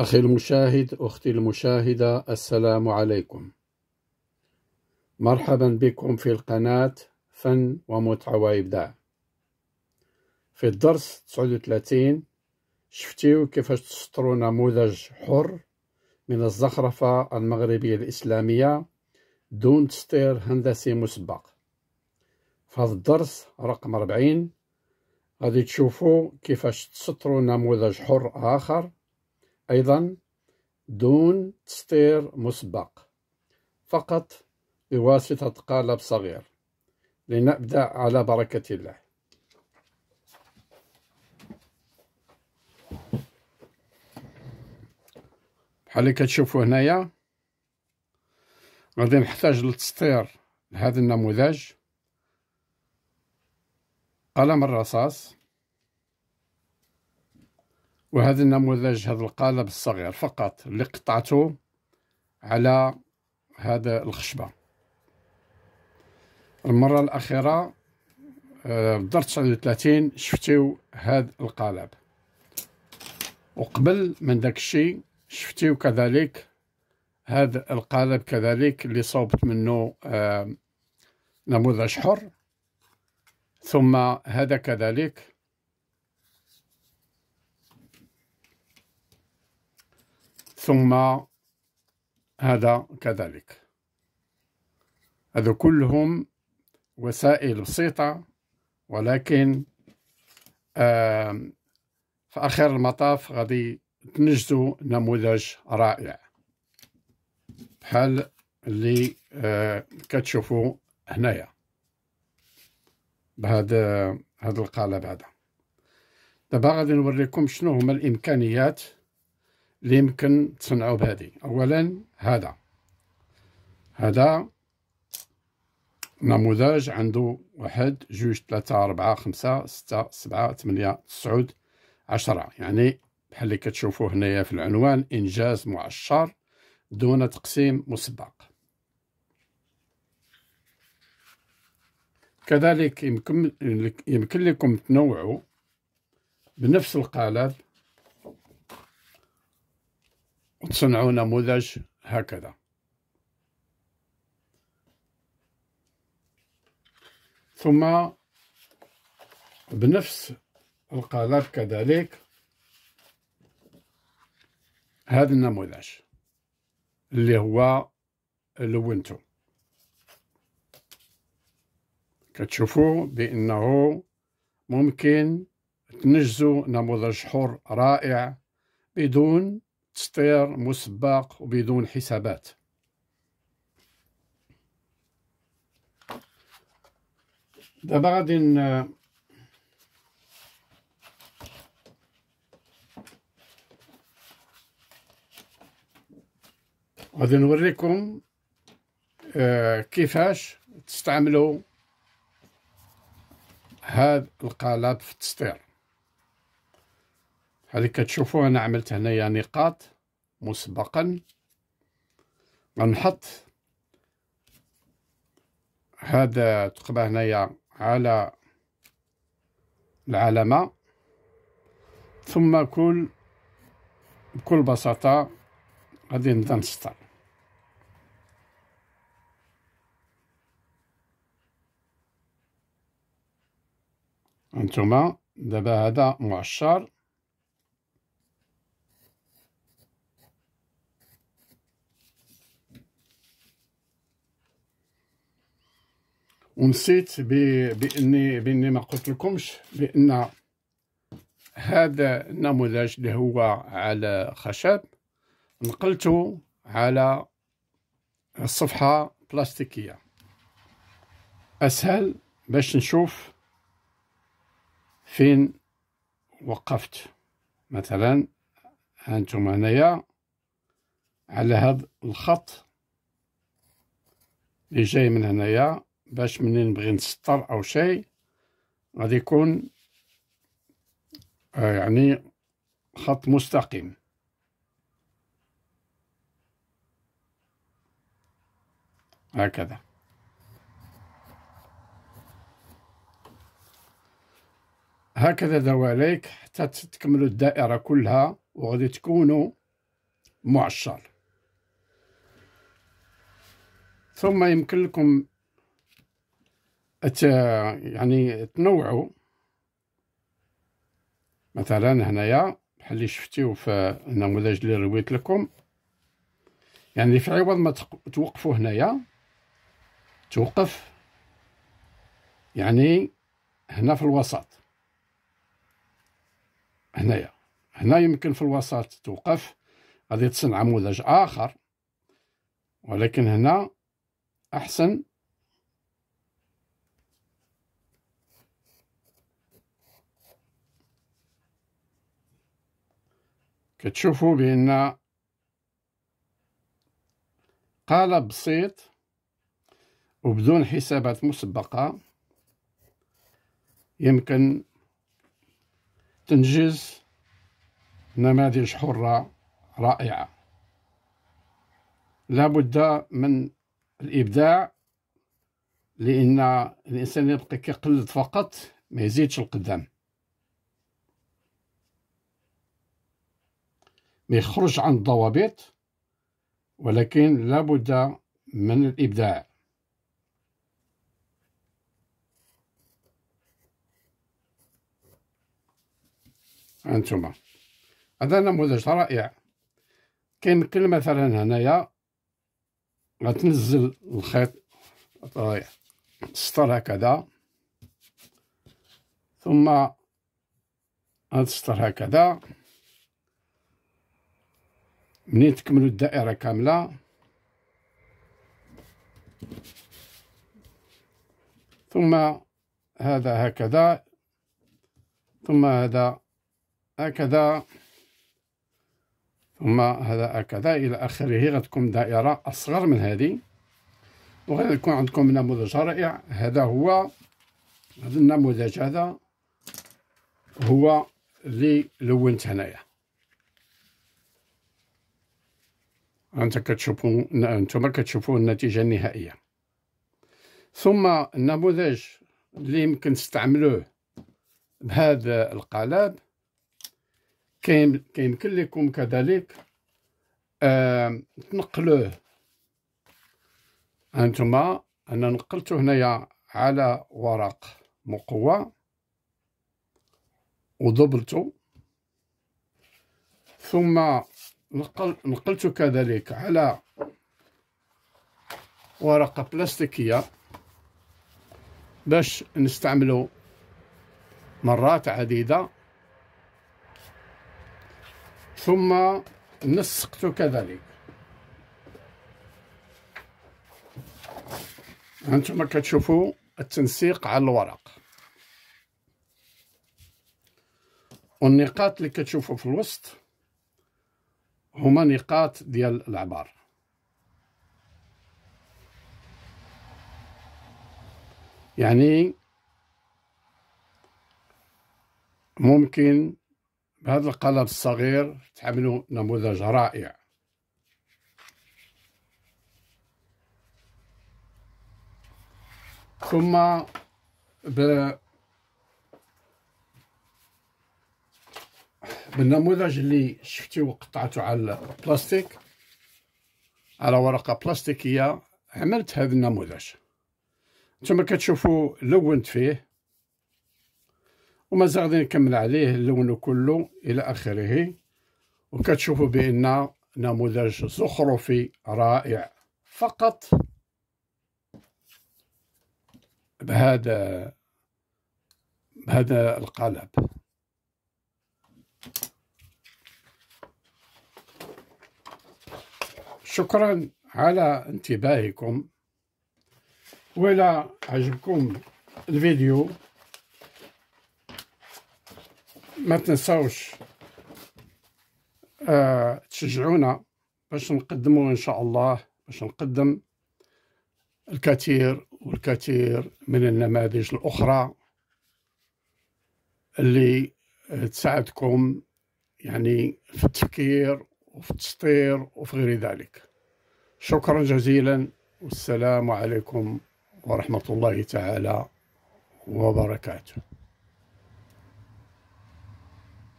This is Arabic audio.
أخي المشاهد أختي المشاهدة السلام عليكم مرحبا بكم في القناة فن ومتعة وإبداع في الدرس 39 شفتيو كيفاش تسطروا نموذج حر من الزخرفة المغربية الإسلامية دون تسطير هندسي مسبق في هذا الدرس رقم 40 غادي تشوفوا كيفاش تسطروا نموذج حر آخر أيضا دون تسطير مسبق فقط بواسطة قالب صغير لنبدأ على بركة الله بحال اللي كتشوفوا هنايا غادي نحتاج لتسطير لهذا النموذج قلم الرصاص وهذا النموذج هذا القالب الصغير فقط اللي قطعته على هذا الخشبة المرة الأخيرة آه، بدرت 39 شفتيو هذا القالب وقبل من داك الشيء شفتيو كذلك هذا القالب كذلك اللي صوبت منه آه، نموذج حر ثم هذا كذلك ثم هذا كذلك هذا كلهم وسائل بسيطة ولكن في آخر المطاف غادي تنجزوا نموذج رائع بحال اللي كتشوفوا هنايا بهذا هذا القالب هذا دابا غادي نوريكم شنو هما الامكانيات اللي يمكن تصنعوا بهذه اولا هذا هذا نموذج عنده واحد جوج ثلاثة أربعة خمسة ستة سبعة ثمانية تسعود عشرة يعني بحال اللي كتشوفوا هنايا في العنوان إنجاز معشر دون تقسيم مسبق كذلك يمكن, يمكن لكم تنوعوا بنفس القالب تصنعوا نموذج هكذا ثم بنفس القالب كذلك هذا النموذج اللي هو لونته كتشوفوا بانه ممكن تنجزوا نموذج حر رائع بدون تسطير مسبق وبدون حسابات دابا غادي غادي نوريكم آه، كيفاش تستعملوا هذا القالب في التسطير بحال كتشوفوا انا عملت هنايا نقاط مسبقا غنحط هذا تقبه هنايا على العلامه ثم كل بكل بساطه غادي نبدا نسطر انتما دابا هذا معشر ونسيت باني باني ما قلت لكمش بان هذا النموذج اللي هو على خشب نقلته على الصفحه بلاستيكيه اسهل باش نشوف فين وقفت مثلا هانتم هنايا على هذا الخط اللي جاي من هنايا باش منين نبغي نسطر او شيء غادي يكون آه يعني خط مستقيم هكذا هكذا دواليك حتى تكملوا الدائرة كلها وغادي تكونوا معشر ثم يمكن لكم يعني تنوعوا مثلا هنايا بحال اللي شفتيو في النموذج اللي رويت لكم يعني في عوض ما توقفوا هنايا توقف يعني هنا في الوسط هنايا هنا يمكن في الوسط توقف غادي تصنع نموذج اخر ولكن هنا احسن كتشوفوا بأن قال بسيط وبدون حسابات مسبقة يمكن تنجز نماذج حرة رائعة لابد من الإبداع لأن الإنسان يبقى كيقلد فقط ما يزيدش القدام يخرج عن الضوابط ولكن لابد من الإبداع أنتما هذا نموذج رائع كيمكن مثلا هنايا غتنزل الخيط طريق السطر هكذا ثم هاد السطر هكذا منين تكملوا الدائره كامله ثم هذا هكذا ثم هذا هكذا ثم هذا هكذا الى اخره غتكون دائره اصغر من هذه وغادي يكون عندكم نموذج رائع هذا هو هذا النموذج هذا هو اللي لونت هنايا انت كتشوفوا انتم كتشوفوا النتيجه النهائيه ثم النموذج اللي يمكن تستعملوه بهذا القالب كيمكن لكم كذلك آه تنقلوه انتما انا نقلته هنايا على ورق مقوى وضبلته ثم نقل نقلت كذلك على ورقة بلاستيكية باش نستعملو مرات عديدة ثم نسقت كذلك هانتوما كتشوفوا التنسيق على الورق والنقاط اللي كتشوفوا في الوسط هما نقاط ديال العبار يعني ممكن بهذا القلم الصغير تعملوا نموذج رائع ثم ب النموذج اللي شفتي وقطعته على البلاستيك على ورقة بلاستيكية عملت هذا النموذج نتوما كتشوفوا لونت فيه وما غادي نكمل عليه اللون كله الى اخره وكتشوفوا بان نموذج زخرفي رائع فقط بهذا بهذا القالب شكرا على انتباهكم ولا عجبكم الفيديو ما تنساوش آه تشجعونا باش نقدموا ان شاء الله باش نقدم الكثير والكثير من النماذج الاخرى اللي تساعدكم يعني في التفكير وفي التسطير وفي غير ذلك شكرا جزيلا والسلام عليكم ورحمة الله تعالى وبركاته